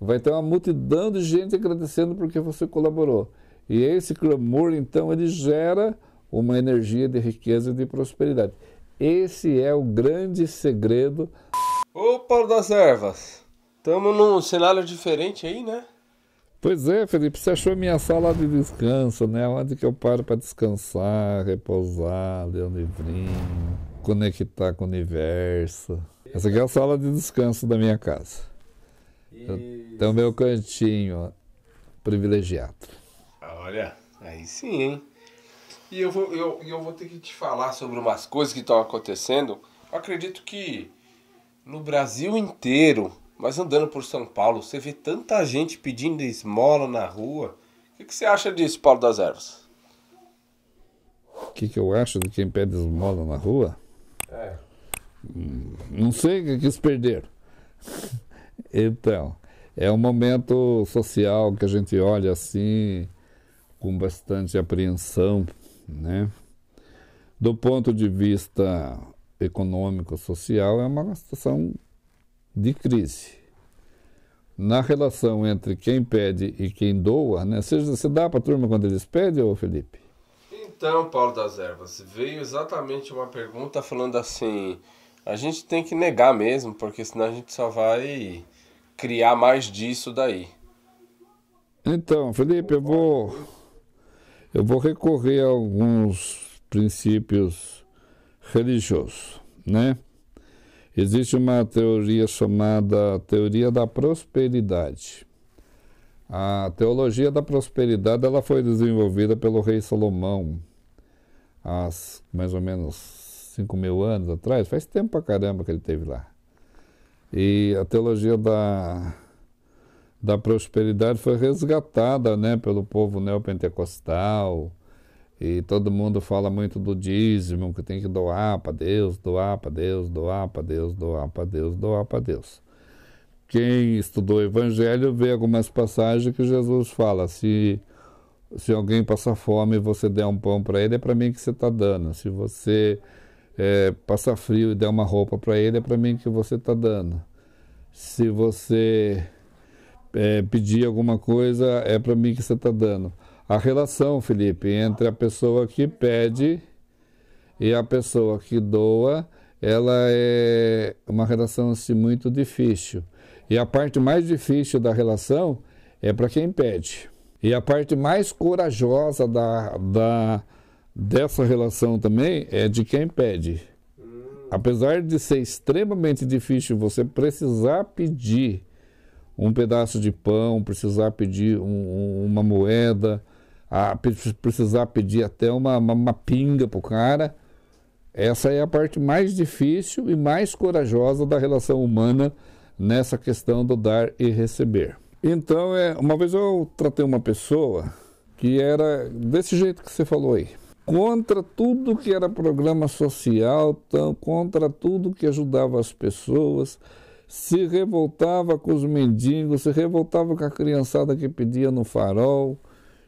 Vai ter uma multidão de gente agradecendo porque você colaborou. E esse clamor, então, ele gera uma energia de riqueza e de prosperidade. Esse é o grande segredo. Ô, Paulo das Ervas, estamos num cenário diferente aí, né? Pois é, Felipe, você achou minha sala de descanso, né? Onde que eu paro para descansar, repousar, ler um livrinho, conectar com o universo. Essa aqui é a sala de descanso da minha casa. E... Eu então, meu cantinho privilegiado. Ah, olha, aí sim, hein? E eu vou, eu, eu vou ter que te falar sobre umas coisas que estão acontecendo. Eu acredito que no Brasil inteiro, mas andando por São Paulo, você vê tanta gente pedindo esmola na rua. O que, que você acha disso, Paulo das Ervas? O que, que eu acho de quem pede esmola na rua? É. Hum, não sei o que eles perder. Então, é um momento social que a gente olha assim com bastante apreensão, né? Do ponto de vista econômico, social, é uma situação de crise. Na relação entre quem pede e quem doa, né? Seja, você dá para a turma quando eles pedem, ou Felipe? Então, Paulo das Ervas, veio exatamente uma pergunta falando assim: a gente tem que negar mesmo, porque senão a gente só vai criar mais disso daí. Então, Felipe, eu vou, eu vou recorrer a alguns princípios religiosos, né? Existe uma teoria chamada teoria da prosperidade. A teologia da prosperidade ela foi desenvolvida pelo rei Salomão há mais ou menos 5 mil anos atrás. Faz tempo pra caramba que ele teve lá. E a teologia da, da prosperidade foi resgatada né, pelo povo neopentecostal. E todo mundo fala muito do dízimo, que tem que doar para Deus, doar para Deus, doar para Deus, doar para Deus, doar para Deus. Quem estudou o Evangelho vê algumas passagens que Jesus fala: se, se alguém passar fome e você der um pão para ele, é para mim que você está dando. Se você é, passar frio e der uma roupa para ele, é para mim que você está dando. Se você é, pedir alguma coisa, é para mim que você está dando. A relação, Felipe, entre a pessoa que pede e a pessoa que doa, ela é uma relação assim, muito difícil. E a parte mais difícil da relação é para quem pede. E a parte mais corajosa da, da dessa relação também é de quem pede. Hum. Apesar de ser extremamente difícil você precisar pedir um pedaço de pão, precisar pedir um, uma moeda, a, precisar pedir até uma, uma, uma pinga para o cara, essa é a parte mais difícil e mais corajosa da relação humana nessa questão do dar e receber. Então, é, uma vez eu tratei uma pessoa que era desse jeito que você falou aí contra tudo que era programa social, contra tudo que ajudava as pessoas, se revoltava com os mendigos, se revoltava com a criançada que pedia no farol,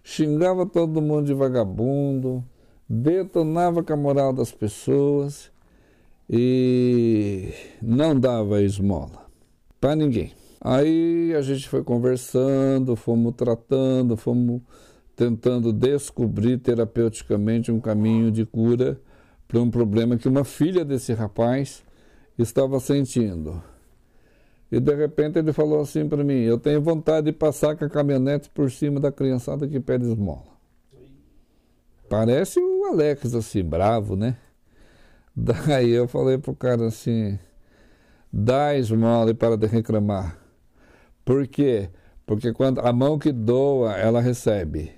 xingava todo mundo de vagabundo, detonava com a moral das pessoas e não dava esmola para ninguém. Aí a gente foi conversando, fomos tratando, fomos tentando descobrir terapeuticamente um caminho de cura para um problema que uma filha desse rapaz estava sentindo. E de repente ele falou assim para mim: Eu tenho vontade de passar com a caminhonete por cima da criançada que pede esmola. Parece o Alex, assim, bravo, né? Daí eu falei pro cara assim: Dá esmola e para de reclamar. Por quê? Porque quando a mão que doa, ela recebe.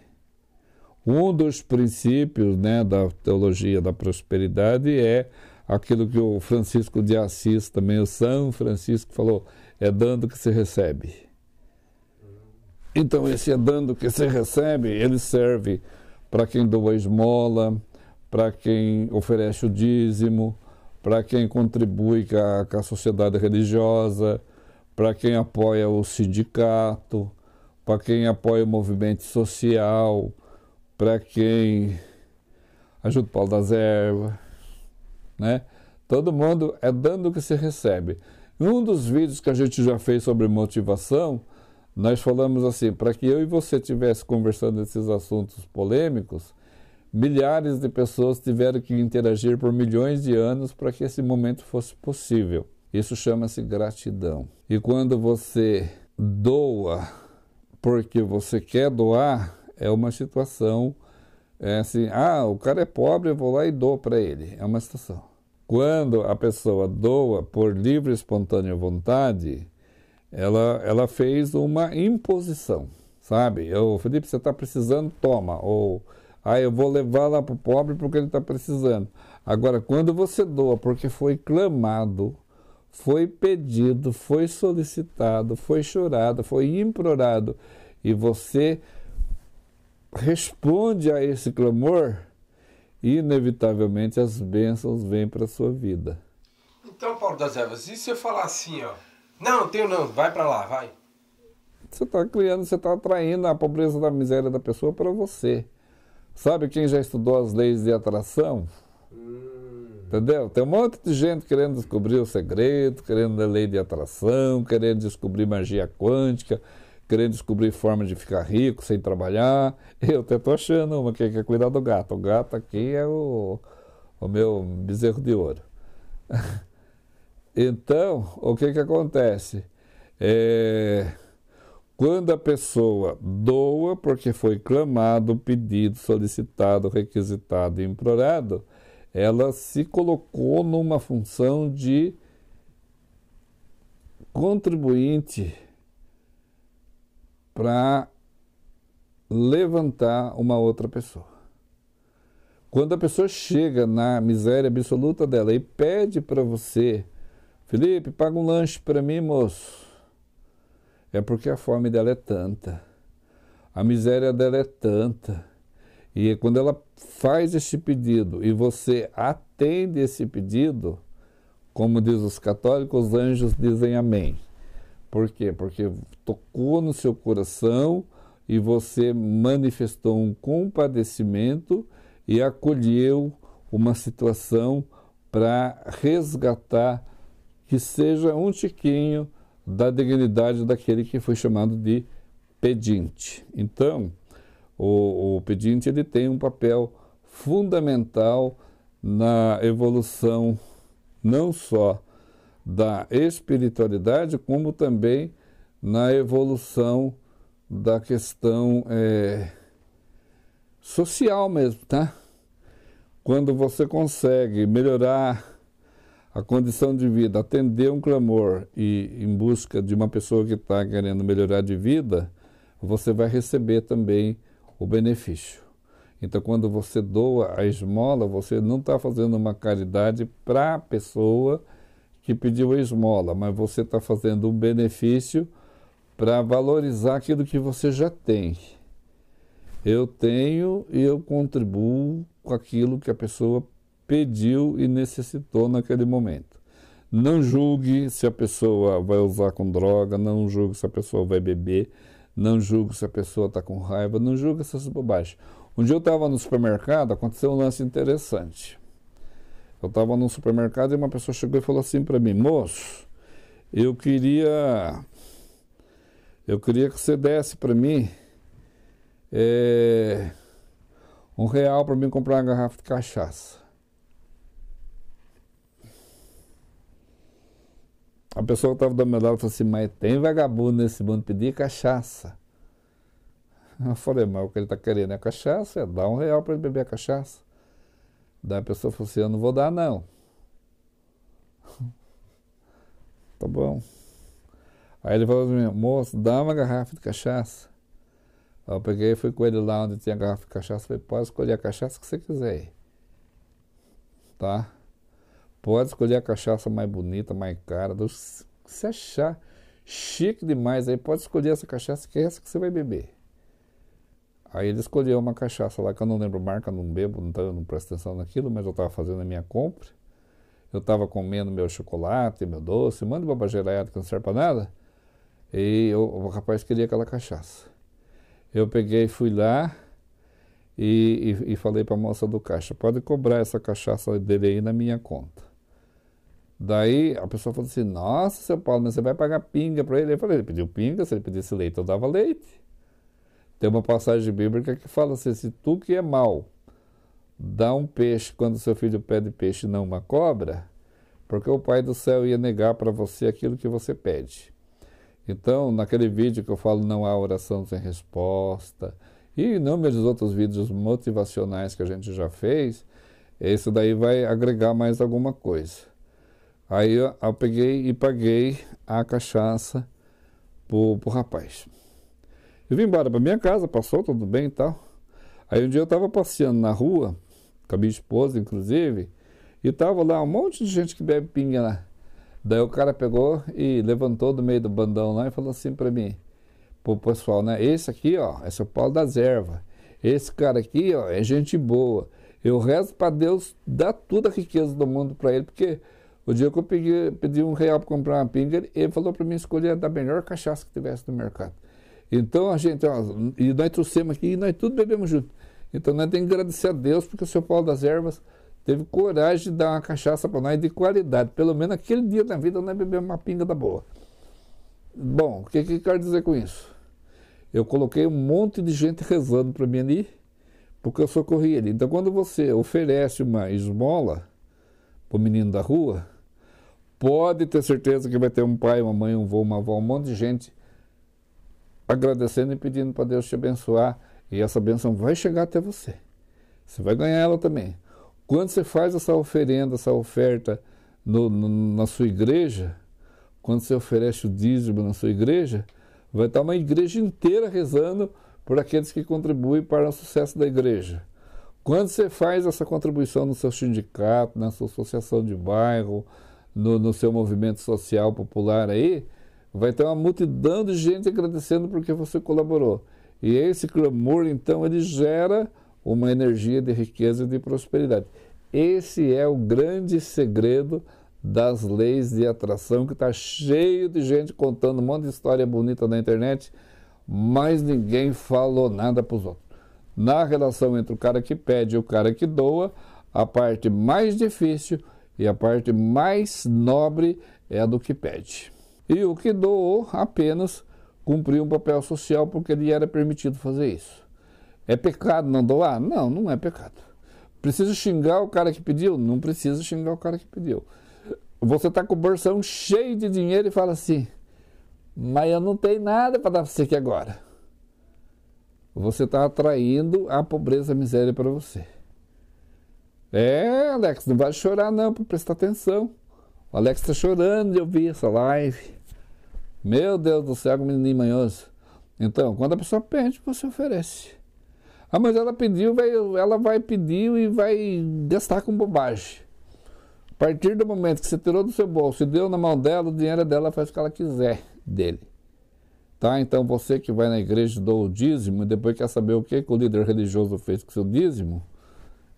Um dos princípios né, da teologia da prosperidade é aquilo que o Francisco de Assis, também o São Francisco, falou: é dando que se recebe. Então, esse é dando que se recebe, ele serve para quem doa esmola, para quem oferece o dízimo, para quem contribui com a, com a sociedade religiosa, para quem apoia o sindicato, para quem apoia o movimento social, para quem ajuda o Paulo das Ervas, né? Todo mundo é dando o que se recebe. Um dos vídeos que a gente já fez sobre motivação, nós falamos assim, para que eu e você tivesse conversando esses assuntos polêmicos, milhares de pessoas tiveram que interagir por milhões de anos para que esse momento fosse possível. Isso chama-se gratidão. E quando você doa porque você quer doar, é uma situação é assim, ah, o cara é pobre, eu vou lá e dou para ele. É uma situação. Quando a pessoa doa por livre e espontânea vontade, ela, ela fez uma imposição, sabe? Eu, Felipe, você está precisando, toma. Ou, ah, eu vou levar lá para o pobre porque ele está precisando. Agora, quando você doa porque foi clamado, foi pedido, foi solicitado, foi chorado, foi implorado, e você responde a esse clamor, inevitavelmente as bênçãos vêm para a sua vida. Então, Paulo das Evas, e se eu falar assim, ó? Não, tenho não, vai para lá, vai. Você está criando, você está atraindo a pobreza da miséria da pessoa para você. Sabe quem já estudou as leis de atração? Hum. Entendeu? Tem um monte de gente querendo descobrir o segredo, querendo a lei de atração, querendo descobrir magia quântica querendo descobrir formas de ficar rico sem trabalhar. Eu até estou achando uma é, que é cuidar do gato. O gato aqui é o, o meu bezerro de ouro. Então, o que que acontece? É, quando a pessoa doa porque foi clamado, pedido, solicitado, requisitado, implorado, ela se colocou numa função de contribuinte para levantar uma outra pessoa. Quando a pessoa chega na miséria absoluta dela e pede para você, Felipe, paga um lanche para mim, moço. É porque a fome dela é tanta, a miséria dela é tanta. E quando ela faz este pedido e você atende esse pedido, como diz os católicos, os anjos dizem amém. Por quê? Porque tocou no seu coração e você manifestou um compadecimento e acolheu uma situação para resgatar que seja um tiquinho da dignidade daquele que foi chamado de pedinte. Então, o, o pedinte ele tem um papel fundamental na evolução não só da espiritualidade, como também na evolução da questão é, social mesmo, tá? Quando você consegue melhorar a condição de vida, atender um clamor e em busca de uma pessoa que está querendo melhorar de vida, você vai receber também o benefício. Então, quando você doa a esmola, você não está fazendo uma caridade para a pessoa que pediu esmola, mas você está fazendo um benefício para valorizar aquilo que você já tem. Eu tenho e eu contribuo com aquilo que a pessoa pediu e necessitou naquele momento. Não julgue se a pessoa vai usar com droga, não julgue se a pessoa vai beber, não julgue se a pessoa está com raiva, não julgue essas bobagens. Um dia eu estava no supermercado, aconteceu um lance interessante. Eu estava num supermercado e uma pessoa chegou e falou assim para mim, moço, eu queria, eu queria que você desse para mim é, um real para mim comprar uma garrafa de cachaça. A pessoa que estava do meu lado falou assim, mas tem vagabundo nesse mundo pedir cachaça. Eu falei, mas o que ele está querendo é cachaça, é dar um real para ele beber a cachaça. Daí a pessoa falou assim, eu não vou dar não. tá bom. Aí ele falou assim, moço, dá uma garrafa de cachaça. Eu peguei e fui com ele lá onde tinha garrafa de cachaça. Falei, pode escolher a cachaça que você quiser. Tá? Pode escolher a cachaça mais bonita, mais cara, do que você achar chique demais aí. Pode escolher essa cachaça que é essa que você vai beber. Aí ele escolheu uma cachaça lá, que eu não lembro marca, não bebo, não, eu não presto atenção naquilo, mas eu estava fazendo a minha compra. Eu estava comendo meu chocolate, meu doce, manda bobageiraiada que não serve para nada. E eu, o rapaz queria aquela cachaça. Eu peguei, fui lá e, e, e falei para a moça do caixa, pode cobrar essa cachaça dele aí na minha conta. Daí a pessoa falou assim, nossa, seu Paulo, mas você vai pagar pinga para ele? Eu falei, ele pediu pinga, se ele pedisse leite, eu dava leite. Tem uma passagem bíblica que fala assim: se tu que é mau dá um peixe quando seu filho pede peixe, não uma cobra, porque o Pai do céu ia negar para você aquilo que você pede. Então, naquele vídeo que eu falo, não há oração sem resposta, e inúmeros outros vídeos motivacionais que a gente já fez, isso daí vai agregar mais alguma coisa. Aí eu, eu peguei e paguei a cachaça para pro rapaz. Eu vim embora para minha casa, passou tudo bem e tal. Aí um dia eu estava passeando na rua, com a minha esposa, inclusive, e tava lá um monte de gente que bebe pinga lá. Daí o cara pegou e levantou do meio do bandão lá e falou assim para mim, pro pessoal, né? Esse aqui, ó, esse é o Paulo das ervas. Esse cara aqui, ó, é gente boa. Eu rezo para Deus dar toda a riqueza do mundo para ele, porque o dia que eu pedi, pedi um real para comprar uma pinga, ele falou para mim escolher a da melhor cachaça que tivesse no mercado. Então a gente, ó, e nós trouxemos aqui, e nós tudo bebemos junto. Então nós temos que agradecer a Deus, porque o seu Paulo das Ervas teve coragem de dar uma cachaça para nós de qualidade. Pelo menos aquele dia da vida nós bebemos uma pinga da boa. Bom, o que, que eu quero dizer com isso? Eu coloquei um monte de gente rezando para mim ali, porque eu socorri ele. Então quando você oferece uma esmola para o menino da rua, pode ter certeza que vai ter um pai, uma mãe, um avô, uma avó, um monte de gente agradecendo e pedindo para Deus te abençoar. E essa benção vai chegar até você. Você vai ganhar ela também. Quando você faz essa oferenda, essa oferta no, no, na sua igreja, quando você oferece o dízimo na sua igreja, vai estar uma igreja inteira rezando por aqueles que contribuem para o sucesso da igreja. Quando você faz essa contribuição no seu sindicato, na sua associação de bairro, no, no seu movimento social popular aí, vai ter uma multidão de gente agradecendo porque você colaborou. E esse clamor, então, ele gera uma energia de riqueza e de prosperidade. Esse é o grande segredo das leis de atração, que está cheio de gente contando um monte de história bonita na internet, mas ninguém falou nada para os outros. Na relação entre o cara que pede e o cara que doa, a parte mais difícil e a parte mais nobre é a do que pede. E o que doou apenas cumpriu um papel social porque lhe era permitido fazer isso. É pecado não doar? Não, não é pecado. Preciso xingar o cara que pediu? Não precisa xingar o cara que pediu. Você está com o bolsão cheio de dinheiro e fala assim: mas eu não tenho nada para dar para você aqui agora. Você está atraindo a pobreza, e a miséria para você. É, Alex, não vai chorar não, para prestar atenção. O Alex está chorando de ouvir essa live. Meu Deus do céu, que menininho manhoso. Então, quando a pessoa pede, você oferece. Ah, mas ela pediu, ela vai pedir e vai gastar com bobagem. A partir do momento que você tirou do seu bolso e deu na mão dela, o dinheiro é dela faz o que ela quiser dele. Tá? Então você que vai na igreja e dou o dízimo, e depois quer saber o que, que o líder religioso fez com o seu dízimo,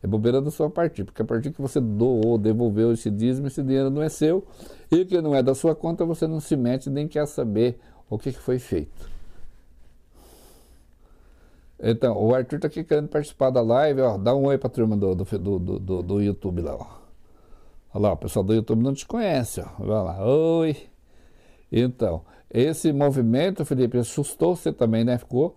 é bobeira da sua parte, porque a partir que você doou, devolveu esse dízimo, esse dinheiro não é seu, e que não é da sua conta, você não se mete nem quer saber o que, foi feito. Então, o Arthur está aqui querendo participar da live, ó, dá um oi para a turma do, do, do, do, YouTube lá, ó. Olha lá, o pessoal do YouTube não te conhece, ó. Vai lá, oi. Então, esse movimento, Felipe, assustou você também, né? Ficou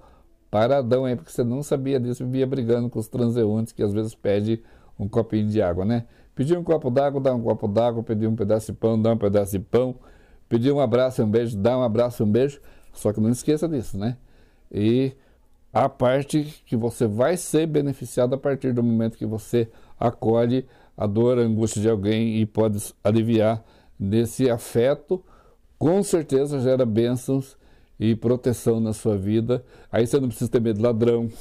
Paradão aí, porque você não sabia disso, via brigando com os transeuntes que às vezes pede um copinho de água, né? Pedir um copo d'água, dá um copo d'água, pedir um pedaço de pão, dá um pedaço de pão, pedir um abraço, um beijo, dá um abraço, um beijo. Só que não esqueça disso, né? E a parte que você vai ser beneficiado a partir do momento que você acolhe a dor, a angústia de alguém e pode aliviar desse afeto, com certeza gera bênçãos e proteção na sua vida. Aí você não precisa ter medo de ladrão,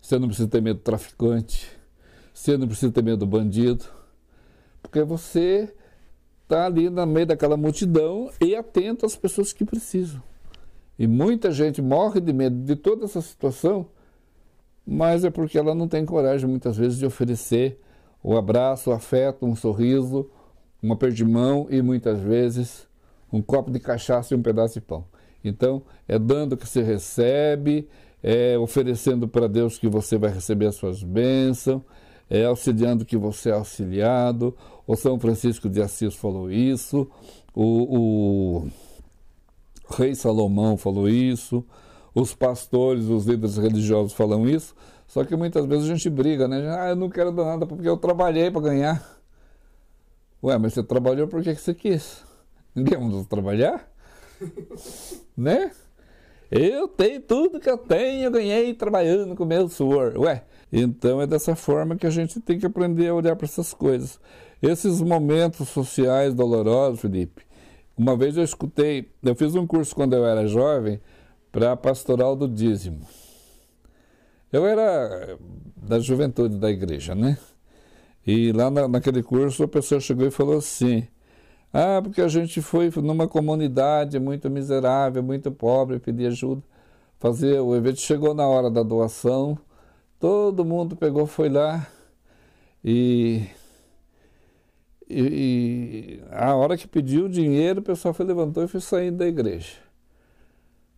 você não precisa ter medo de traficante, você não precisa ter medo do bandido, porque você está ali no meio daquela multidão e atento às pessoas que precisam. E muita gente morre de medo de toda essa situação, mas é porque ela não tem coragem muitas vezes de oferecer o abraço, o afeto, um sorriso, uma perdimão e muitas vezes um copo de cachaça e um pedaço de pão. Então, é dando que se recebe, é oferecendo para Deus que você vai receber as suas bênçãos, é auxiliando que você é auxiliado. O São Francisco de Assis falou isso, o, o rei Salomão falou isso, os pastores, os líderes religiosos falam isso. Só que muitas vezes a gente briga, né? Ah, eu não quero dar nada porque eu trabalhei para ganhar. Ué, mas você trabalhou porque que você quis. Ninguém mandou trabalhar? né? Eu tenho tudo que eu tenho, eu ganhei trabalhando com meu suor. Ué, então é dessa forma que a gente tem que aprender a olhar para essas coisas. Esses momentos sociais dolorosos, Felipe. Uma vez eu escutei, eu fiz um curso quando eu era jovem para pastoral do dízimo. Eu era da juventude da igreja, né? E lá na, naquele curso a pessoa chegou e falou assim: ah, porque a gente foi numa comunidade muito miserável, muito pobre, pedir ajuda. Fazer o evento chegou na hora da doação, todo mundo pegou, foi lá e, e, e a hora que pediu o dinheiro, o pessoal foi levantou e foi saindo da igreja.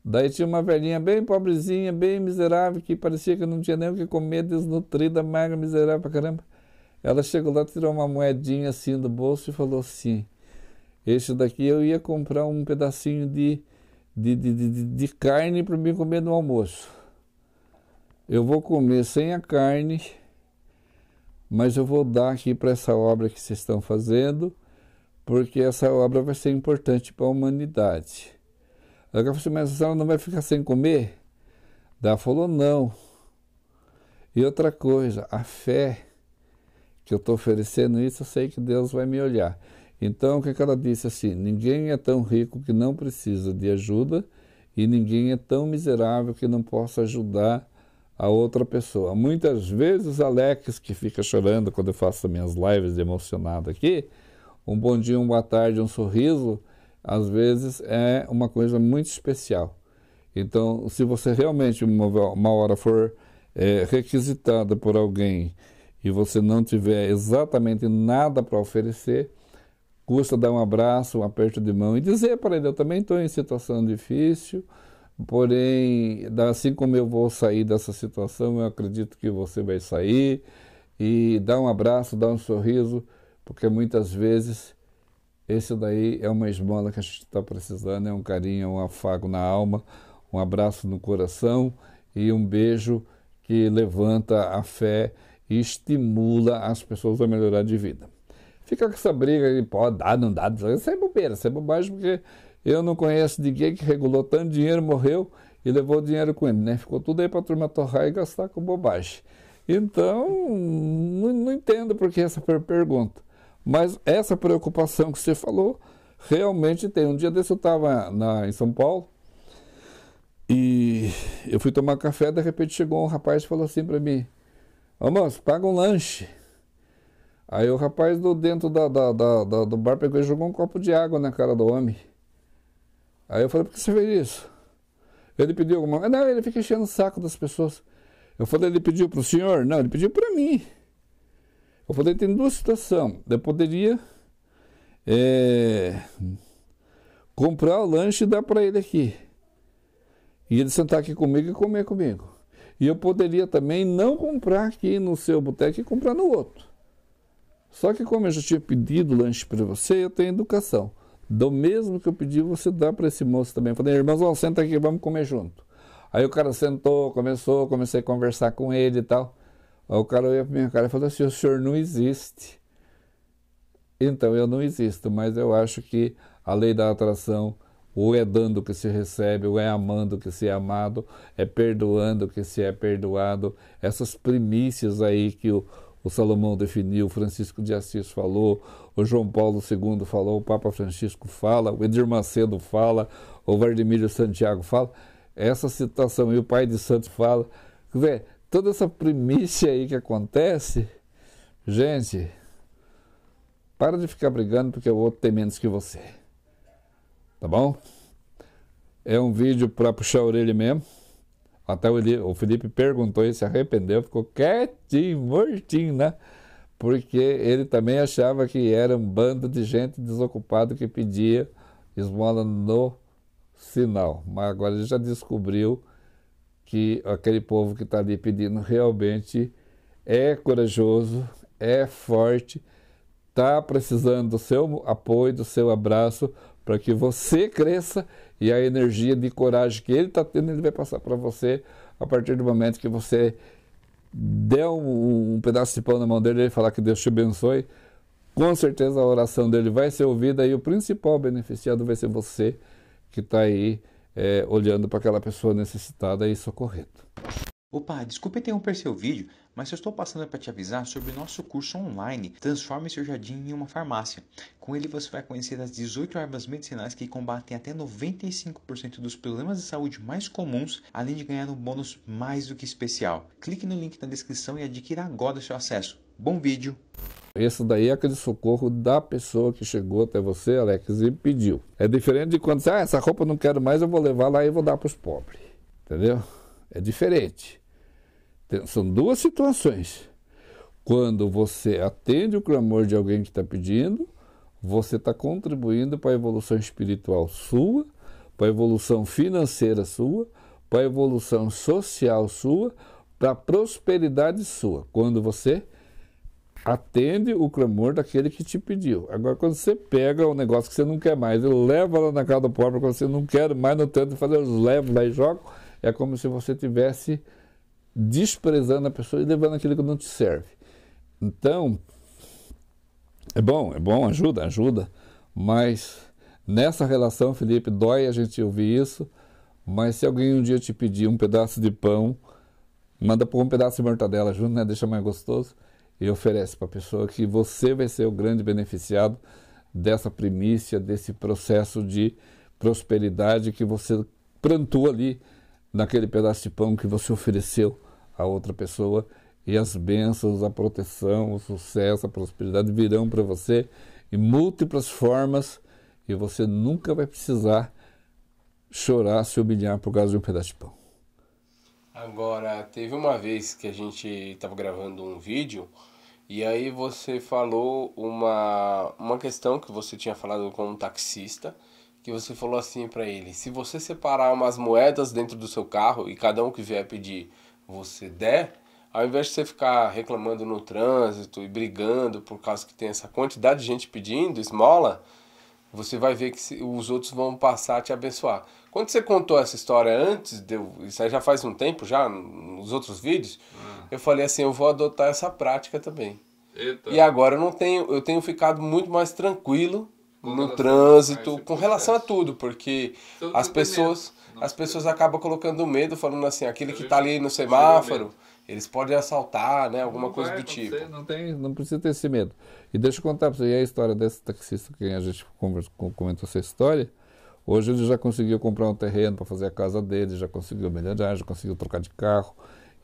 Daí tinha uma velhinha bem pobrezinha, bem miserável, que parecia que não tinha nem o que comer, desnutrida, magra, miserável pra caramba. Ela chegou lá, tirou uma moedinha assim do bolso e falou assim: esse daqui eu ia comprar um pedacinho de, de, de, de, de carne para mim comer no almoço. Eu vou comer sem a carne, mas eu vou dar aqui para essa obra que vocês estão fazendo, porque essa obra vai ser importante para assim, a humanidade. Agora falou mas ela não vai ficar sem comer? Ela falou, não. E outra coisa, a fé que eu estou oferecendo isso, eu sei que Deus vai me olhar. Então, o que, é que ela disse assim? Ninguém é tão rico que não precisa de ajuda e ninguém é tão miserável que não possa ajudar a outra pessoa. Muitas vezes, Alex, que fica chorando quando eu faço minhas lives emocionado aqui, um bom dia, uma boa tarde, um sorriso, às vezes é uma coisa muito especial. Então, se você realmente uma, hora for é, requisitado por alguém e você não tiver exatamente nada para oferecer, custa dar um abraço, um aperto de mão e dizer para ele: eu também estou em situação difícil, porém, assim como eu vou sair dessa situação, eu acredito que você vai sair. E dar um abraço, dar um sorriso, porque muitas vezes esse daí é uma esmola que a gente está precisando, é um carinho, é um afago na alma, um abraço no coração e um beijo que levanta a fé e estimula as pessoas a melhorar de vida fica com essa briga de pode dá, não dá, isso é bobeira, isso é bobagem, porque eu não conheço ninguém que regulou tanto dinheiro, morreu e levou o dinheiro com ele, né? Ficou tudo aí para a turma torrar e gastar com bobagem. Então, não, não entendo por que essa pergunta. Mas essa preocupação que você falou, realmente tem. Um dia desse eu estava em São Paulo e eu fui tomar café, de repente chegou um rapaz e falou assim para mim, ô moço, paga um lanche. Aí o rapaz do dentro da, da, da, da, do bar pegou e jogou um copo de água na cara do homem. Aí eu falei, por que você fez isso? Ele pediu alguma Não, ele fica enchendo o saco das pessoas. Eu falei, ele pediu para o senhor? Não, ele pediu para mim. Eu falei, tem duas situações. Eu poderia é, comprar o lanche e dar para ele aqui. E ele sentar aqui comigo e comer comigo. E eu poderia também não comprar aqui no seu boteco e comprar no outro. Só que como eu já tinha pedido lanche para você, eu tenho educação. Do mesmo que eu pedi, você dá para esse moço também. Eu falei, irmãos, ó, senta aqui, vamos comer junto. Aí o cara sentou, começou, comecei a conversar com ele e tal. Aí o cara olhou para minha cara e falou assim, o senhor não existe. Então, eu não existo, mas eu acho que a lei da atração, ou é dando que se recebe, ou é amando que se é amado, é perdoando que se é perdoado. Essas primícias aí que o, o Salomão definiu, o Francisco de Assis falou, o João Paulo II falou, o Papa Francisco fala, o Edir Macedo fala, o Vladimir Santiago fala. Essa citação e o Pai de Santos fala. Vê, toda essa primícia aí que acontece, gente, para de ficar brigando porque o outro tem menos que você. Tá bom? É um vídeo para puxar a orelha mesmo. Até o Felipe perguntou e se arrependeu, ficou quietinho, mortinho, né? Porque ele também achava que era um bando de gente desocupada que pedia esmola no sinal. Mas agora ele já descobriu que aquele povo que está ali pedindo realmente é corajoso, é forte, está precisando do seu apoio, do seu abraço para que você cresça e a energia de coragem que ele está tendo, ele vai passar para você a partir do momento que você der um, um, pedaço de pão na mão dele e falar que Deus te abençoe. Com certeza a oração dele vai ser ouvida e o principal beneficiado vai ser você que está aí é, olhando para aquela pessoa necessitada e socorrendo. Opa, desculpa interromper seu vídeo, mas eu estou passando para te avisar sobre o nosso curso online Transforme seu jardim em uma farmácia. Com ele você vai conhecer as 18 ervas medicinais que combatem até 95% dos problemas de saúde mais comuns, além de ganhar um bônus mais do que especial. Clique no link na descrição e adquira agora o seu acesso. Bom vídeo! Esse daí é aquele socorro da pessoa que chegou até você, Alex, e pediu. É diferente de quando você, ah, essa roupa eu não quero mais, eu vou levar lá e vou dar para os pobres. Entendeu? É diferente. São duas situações. Quando você atende o clamor de alguém que está pedindo, você está contribuindo para a evolução espiritual sua, para a evolução financeira sua, para a evolução social sua, para a prosperidade sua. Quando você atende o clamor daquele que te pediu. Agora, quando você pega um negócio que você não quer mais e leva lá na casa do pobre, quando você não quer mais no tanto fazer, eu levo lá e jogo, é como se você tivesse desprezando a pessoa e levando aquilo que não te serve. Então, é bom, é bom, ajuda, ajuda, mas nessa relação, Felipe, dói a gente ouvir isso, mas se alguém um dia te pedir um pedaço de pão, manda pôr um pedaço de mortadela junto, né? Deixa mais gostoso e oferece para a pessoa que você vai ser o grande beneficiado dessa primícia, desse processo de prosperidade que você plantou ali naquele pedaço de pão que você ofereceu a outra pessoa e as bênçãos, a proteção, o sucesso, a prosperidade virão para você em múltiplas formas e você nunca vai precisar chorar, se humilhar por causa de um pedaço de pão. Agora, teve uma vez que a gente estava gravando um vídeo e aí você falou uma, uma questão que você tinha falado com um taxista que você falou assim para ele: se você separar umas moedas dentro do seu carro e cada um que vier pedir você der, ao invés de você ficar reclamando no trânsito e brigando por causa que tem essa quantidade de gente pedindo esmola, você vai ver que os outros vão passar a te abençoar. Quando você contou essa história antes, deu, isso aí já faz um tempo já, nos outros vídeos, hum. eu falei assim, eu vou adotar essa prática também. Eita. E agora eu não tenho, eu tenho ficado muito mais tranquilo no trânsito, com relação a tudo, porque as pessoas, as pessoas acabam colocando medo, falando assim, aquele que está ali no semáforo, eles podem assaltar, né? Alguma não coisa do tipo. Não, tem, não precisa ter esse medo. E deixa eu contar para você, e a história desse taxista que a gente conversa, comentou essa história, hoje ele já conseguiu comprar um terreno para fazer a casa dele, já conseguiu melhorar, já conseguiu trocar de carro.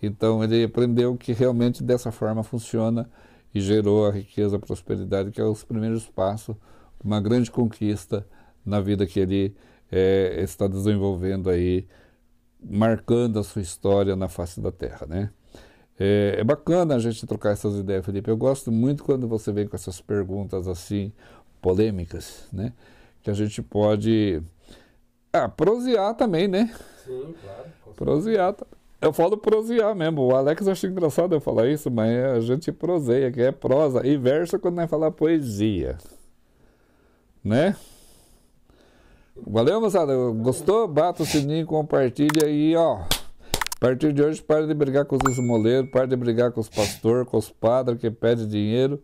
Então ele aprendeu que realmente dessa forma funciona e gerou a riqueza, a prosperidade, que é os primeiros passos uma grande conquista na vida que ele é, está desenvolvendo aí, marcando a sua história na face da Terra, né? É, é, bacana a gente trocar essas ideias, Felipe. Eu gosto muito quando você vem com essas perguntas assim, polêmicas, né? Que a gente pode ah, prosear também, né? Sim, claro. Prosear. Eu falo prosear mesmo. O Alex acha engraçado eu falar isso, mas a gente proseia, que é prosa. E verso quando vai é falar poesia. Né? Valeu, moçada. Gostou? Bata o sininho, compartilha e ó. A partir de hoje, para de brigar com os esmoleiros, para de brigar com os pastores, com os padres que pedem dinheiro.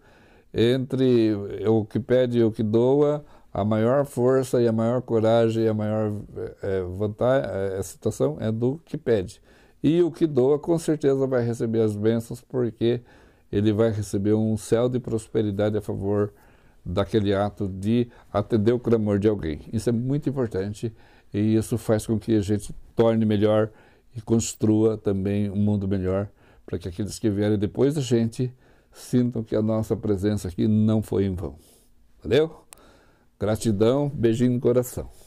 Entre o que pede e o que doa, a maior força e a maior coragem e a maior é, vantagem, a eh, situação é do que pede. E o que doa, com certeza, vai receber as bênçãos, porque ele vai receber um céu de prosperidade a favor daquele ato de atender o clamor de alguém. Isso é muito importante e isso faz com que a gente torne melhor e construa também um mundo melhor para que aqueles que vierem depois da gente sintam que a nossa presença aqui não foi em vão. Valeu? Gratidão, beijinho no coração.